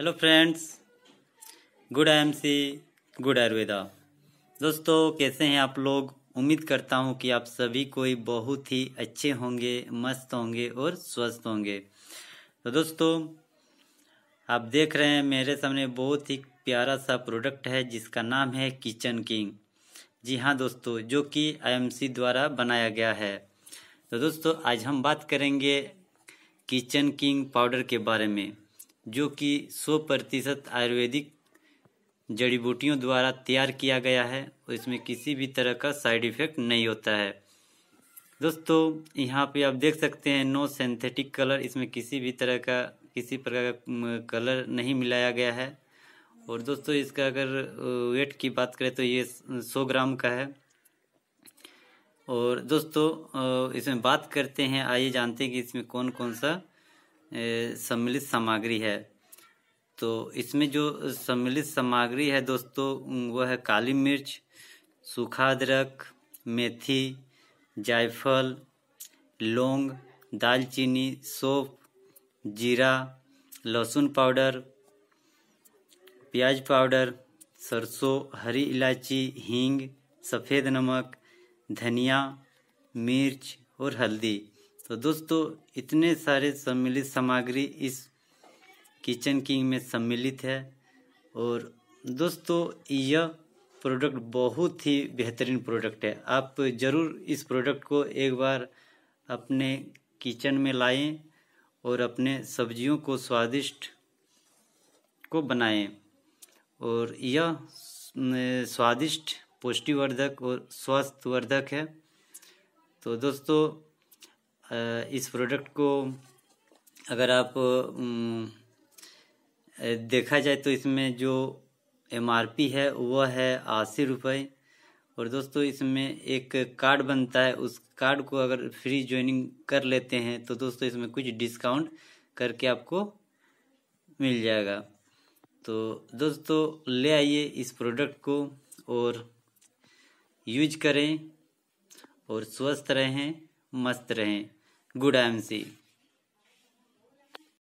Hello friends good I am C good Ayurveda दोस्तों कैसे हैं आप लोग उम्मीद करता हूं कि आप सभी कोई बहुत ही अच्छे होंगे मस्त होंगे और स्वस्थ होंगे तो दोस्तों आप देख रहे हैं मेरे सामने बहुत ही प्यारा सा प्रोडक्ट है जिसका नाम है किचन किंग जी हाँ दोस्तों जो कि आईएमसी द्वारा बनाया गया है तो दोस्तों आज हम बात करेंगे किचन किंग पाउडर के बारे में जो कि 100 प्रतिशत आयुर्वेदिक जड़ी बूटियों द्वारा तैयार किया गया है और इसमें किसी भी तरह का साइड इफ़ेक्ट नहीं होता है दोस्तों यहाँ पे आप देख सकते हैं नो सिंथेटिक कलर इसमें किसी भी तरह का किसी प्रकार का कलर नहीं मिलाया गया है और दोस्तों इसका अगर वेट की बात करें तो ये 100 ग्राम का है और दोस्तों इसमें बात करते हैं आइए जानते हैं कि इसमें कौन कौन सा सम्मिलित सामग्री है तो इसमें जो सम्मिलित सामग्री है दोस्तों वो है काली मिर्च सूखा अदरक मेथी जायफल लौंग दालचीनी सौंफ जीरा लहसुन पाउडर प्याज पाउडर सरसों हरी इलायची हींग सफ़ेद नमक धनिया मिर्च और हल्दी तो दोस्तों इतने सारे सम्मिलित सामग्री इस किचन किंग में सम्मिलित है और दोस्तों यह प्रोडक्ट बहुत ही बेहतरीन प्रोडक्ट है आप ज़रूर इस प्रोडक्ट को एक बार अपने किचन में लाएं और अपने सब्जियों को स्वादिष्ट को बनाएं और यह स्वादिष्ट पुष्टिवर्धक और स्वास्थ्यवर्धक है तो दोस्तों इस प्रोडक्ट को अगर आप देखा जाए तो इसमें जो एम है वह है अस्सी रुपये और दोस्तों इसमें एक कार्ड बनता है उस कार्ड को अगर फ्री ज्वाइनिंग कर लेते हैं तो दोस्तों इसमें कुछ डिस्काउंट करके आपको मिल जाएगा तो दोस्तों ले आइए इस प्रोडक्ट को और यूज करें और स्वस्थ रहें मस्त रहें good IMC.